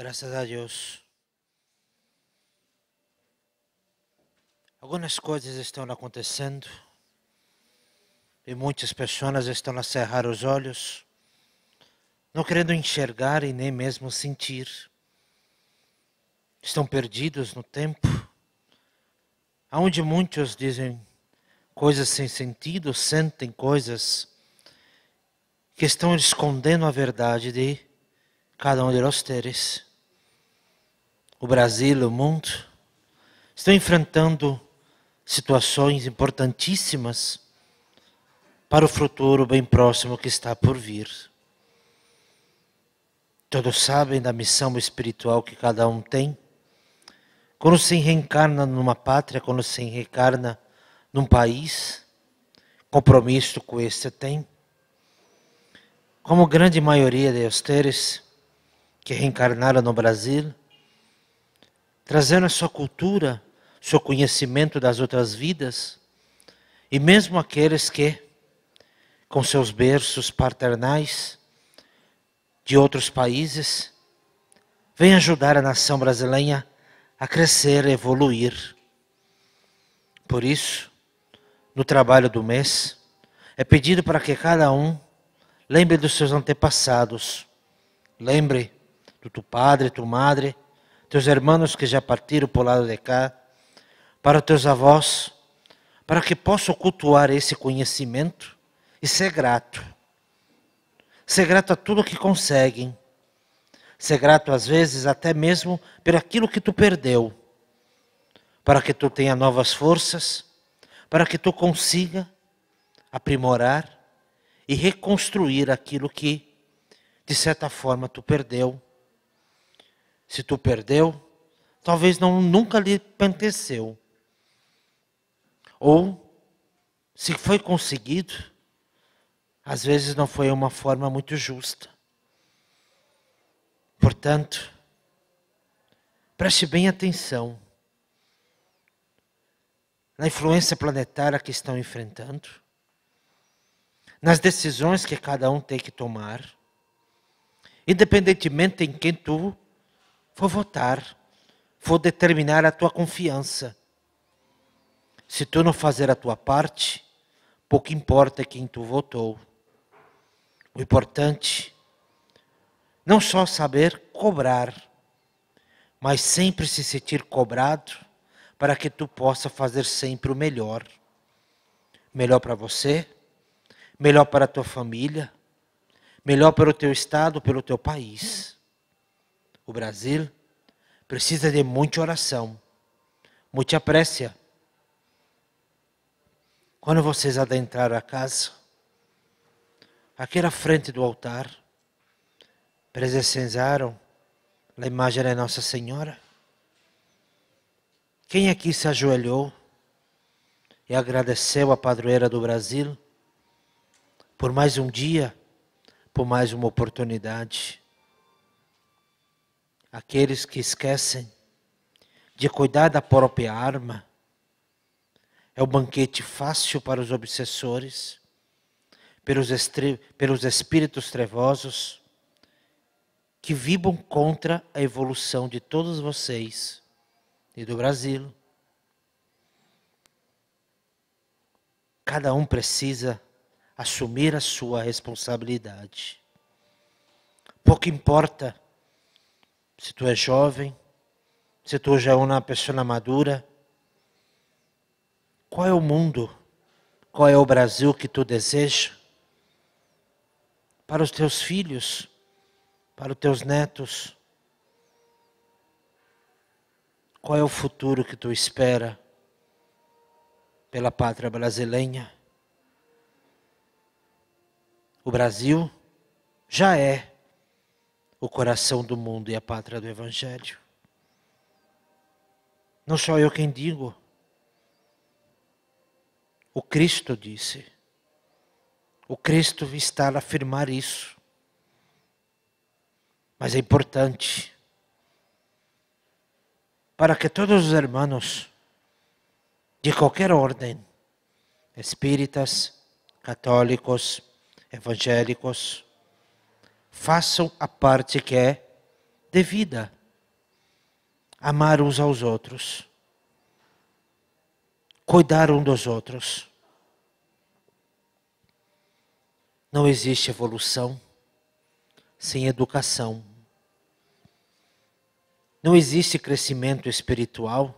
Graças a Deus. Algumas coisas estão acontecendo e muitas pessoas estão a cerrar os olhos, não querendo enxergar e nem mesmo sentir. Estão perdidos no tempo, aonde muitos dizem coisas sem sentido, sentem coisas que estão escondendo a verdade de cada um de nós teres o Brasil, o mundo, estão enfrentando situações importantíssimas para o futuro bem próximo que está por vir. Todos sabem da missão espiritual que cada um tem. Quando se reencarna numa pátria, quando se reencarna num país, compromisso com este tem. Como grande maioria de austeiros que reencarnaram no Brasil, trazendo a sua cultura, seu conhecimento das outras vidas, e mesmo aqueles que, com seus berços paternais de outros países, vêm ajudar a nação brasileira a crescer, a evoluir. Por isso, no trabalho do mês, é pedido para que cada um lembre dos seus antepassados, lembre do teu padre, tua madre, teus irmãos que já partiram para o lado de cá, para teus avós, para que possam cultuar esse conhecimento e ser grato. Ser grato a tudo que conseguem. Ser grato, às vezes, até mesmo por aquilo que tu perdeu. Para que tu tenha novas forças, para que tu consiga aprimorar e reconstruir aquilo que, de certa forma, tu perdeu se tu perdeu, talvez não nunca lhe aconteceu. Ou se foi conseguido, às vezes não foi uma forma muito justa. Portanto, preste bem atenção na influência planetária que estão enfrentando, nas decisões que cada um tem que tomar, independentemente em quem tu Vou votar. Vou determinar a tua confiança. Se tu não fazer a tua parte, pouco importa quem tu votou. O importante não só saber cobrar, mas sempre se sentir cobrado para que tu possa fazer sempre o melhor. Melhor para você, melhor para a tua família, melhor para o teu estado, pelo teu país o Brasil, precisa de muita oração, muita prece. Quando vocês adentrar a casa, aquela frente do altar, presenciaram a imagem da Nossa Senhora? Quem aqui se ajoelhou e agradeceu a padroeira do Brasil por mais um dia, por mais uma oportunidade? aqueles que esquecem de cuidar da própria arma. É o banquete fácil para os obsessores, pelos, pelos espíritos trevosos, que vibram contra a evolução de todos vocês e do Brasil. Cada um precisa assumir a sua responsabilidade. Pouco importa se tu és jovem, se tu já é uma pessoa madura. Qual é o mundo? Qual é o Brasil que tu deseja? Para os teus filhos, para os teus netos. Qual é o futuro que tu espera pela pátria brasileira? O Brasil já é o coração do mundo e a pátria do Evangelho. Não sou eu quem digo. O Cristo disse. O Cristo está a afirmar isso. Mas é importante para que todos os irmãos de qualquer ordem, espíritas, católicos, evangélicos, façam a parte que é devida. Amar uns aos outros. Cuidar um dos outros. Não existe evolução sem educação. Não existe crescimento espiritual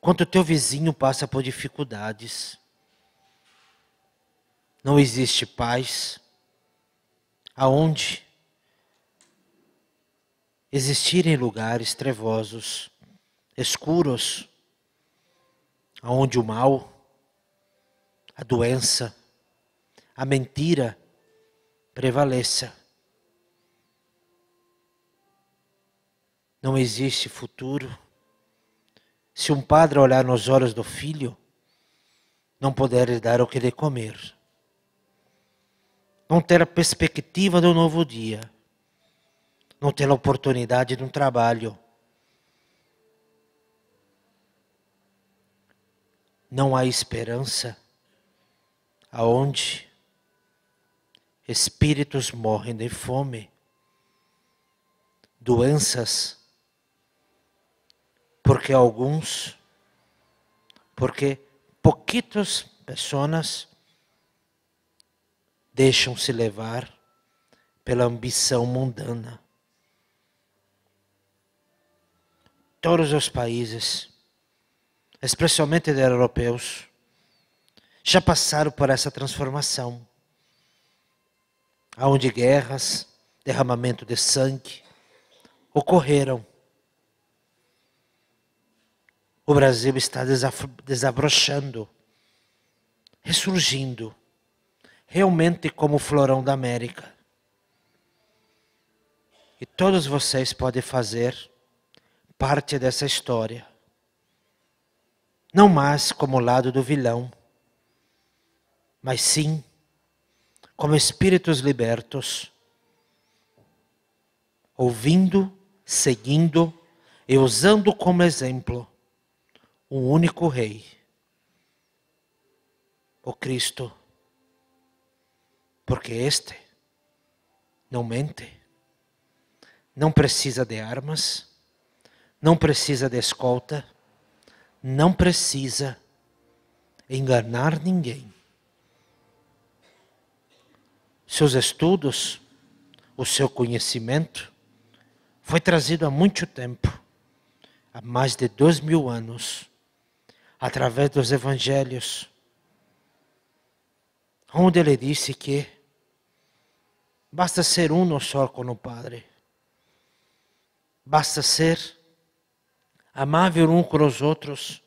quando o teu vizinho passa por dificuldades. Não existe paz aonde existirem lugares trevosos, escuros, aonde o mal, a doença, a mentira prevaleça. Não existe futuro. Se um padre olhar nos olhos do filho, não poder lhe dar o que lhe comer não ter a perspectiva do novo dia, não ter a oportunidade de um trabalho. Não há esperança aonde espíritos morrem de fome, doenças, porque alguns, porque pouquitos pessoas deixam-se levar pela ambição mundana. Todos os países, especialmente europeus, já passaram por essa transformação, aonde guerras, derramamento de sangue ocorreram. O Brasil está desabrochando, ressurgindo realmente como o florão da América. E todos vocês podem fazer parte dessa história. Não mais como lado do vilão, mas sim como espíritos libertos, ouvindo, seguindo e usando como exemplo um único Rei, o Cristo porque este não mente, não precisa de armas, não precisa de escolta, não precisa enganar ninguém. Seus estudos, o seu conhecimento, foi trazido há muito tempo, há mais de dois mil anos, através dos evangelhos, onde ele disse que Basta ser uno só com o Padre. Basta ser amável um com os outros,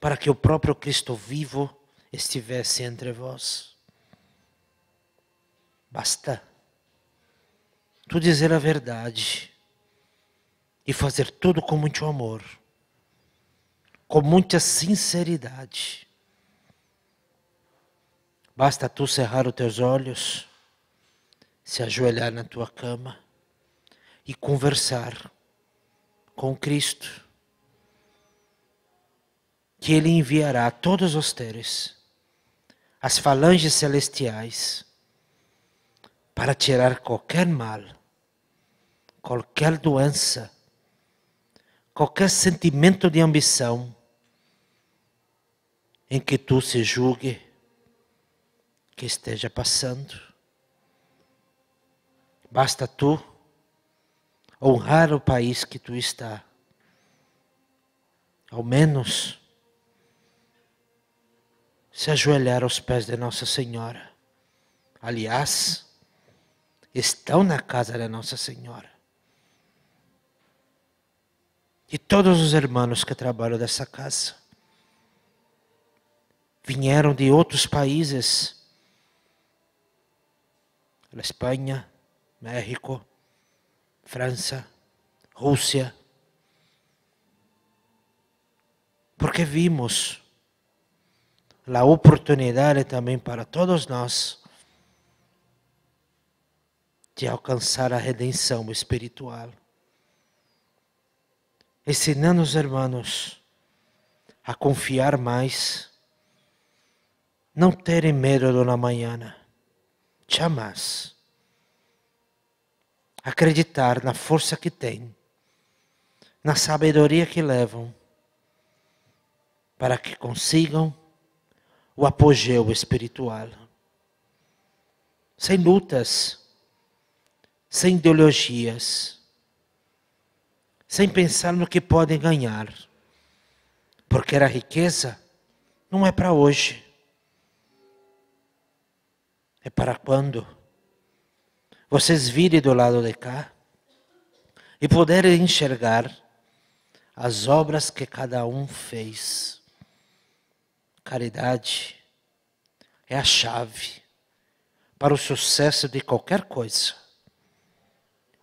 para que o próprio Cristo vivo estivesse entre vós. Basta tu dizer a verdade e fazer tudo com muito amor, com muita sinceridade. Basta tu cerrar os teus olhos, se ajoelhar na tua cama e conversar com Cristo, que Ele enviará todos os teres, as falanges celestiais, para tirar qualquer mal, qualquer doença, qualquer sentimento de ambição em que tu se julgue que esteja passando. Basta tu honrar o país que tu está. Ao menos se ajoelhar aos pés de Nossa Senhora. Aliás, estão na casa de Nossa Senhora. E todos os irmãos que trabalham dessa casa vieram de outros países Espanha, México, França, Rússia. Porque vimos a oportunidade também para todos nós de alcançar a redenção espiritual. Ensinando os irmãos a confiar mais, não terem medo do amanhã te amás, acreditar na força que tem, na sabedoria que levam, para que consigam o apogeu espiritual. Sem lutas, sem ideologias, sem pensar no que podem ganhar, porque a riqueza não é para hoje é para quando? Vocês virem do lado de cá e puderem enxergar as obras que cada um fez. Caridade é a chave para o sucesso de qualquer coisa.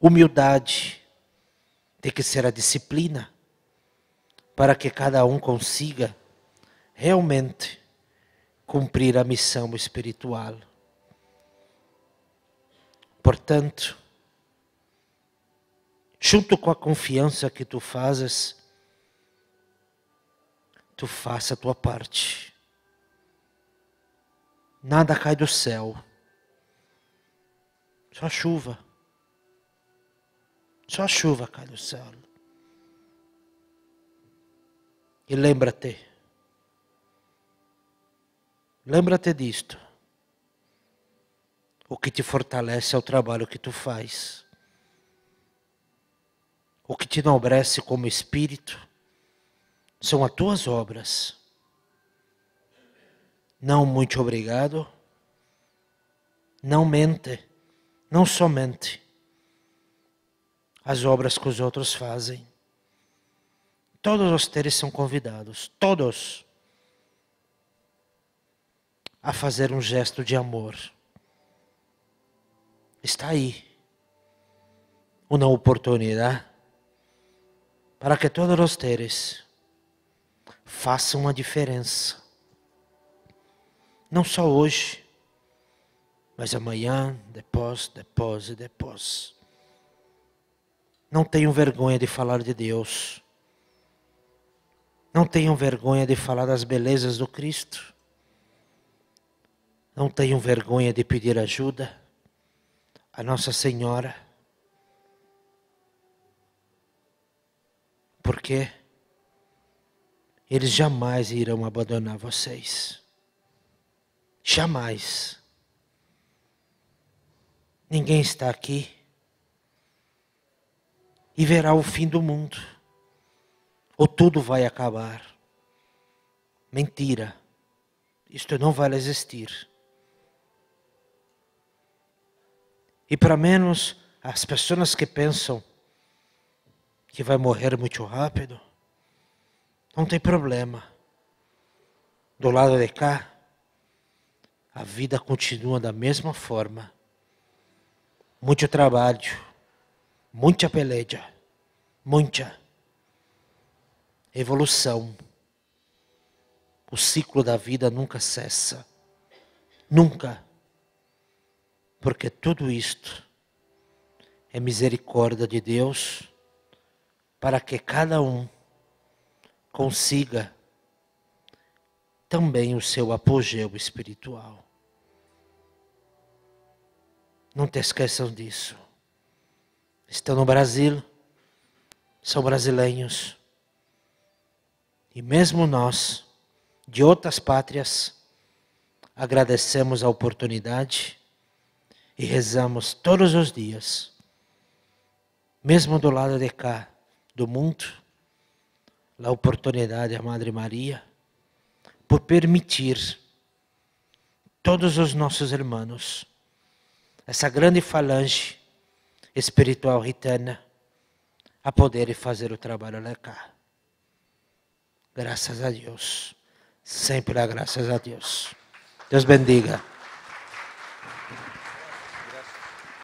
Humildade tem que ser a disciplina para que cada um consiga realmente cumprir a missão espiritual. Portanto, junto com a confiança que tu fazes, tu faça a tua parte. Nada cai do céu, só chuva. Só chuva cai do céu. E lembra-te. Lembra-te disto. O que te fortalece é o trabalho que tu faz. O que te enobrece como espírito são as tuas obras. Não muito obrigado. Não mente. Não somente as obras que os outros fazem. Todos os teres são convidados, todos, a fazer um gesto de amor está ahí una oportunidad para que todos ustedes façam uma diferença. Não só hoje, mas amanhã, depois, depois e depois. Não tenham vergonha de falar de Deus. Não tenham vergonha de falar das belezas do Cristo. Não tenham vergonha de pedir ajuda a Nossa Senhora. Porque eles jamais irão abandonar vocês. Jamais. Ninguém está aqui e verá o fim do mundo. Ou tudo vai acabar. Mentira. Isto não vai existir. e para menos as pessoas que pensam que vai morrer muito rápido, não tem problema. Do lado de cá, a vida continua da mesma forma. Muito trabalho, muita peleja, muita evolução. O ciclo da vida nunca cessa. Nunca porque tudo isto é misericórdia de Deus para que cada um consiga também o seu apogeu espiritual. Não te esqueçam disso. Estão no Brasil, são brasileiros. E mesmo nós, de outras pátrias, agradecemos a oportunidade e rezamos todos os dias, mesmo do lado de cá do mundo, a oportunidade a Madre Maria por permitir todos os nossos irmãos, essa grande falange espiritual ritana, a poder fazer o trabalho lá cá. Graças a Deus. Sempre dá graças a Deus. Deus bendiga.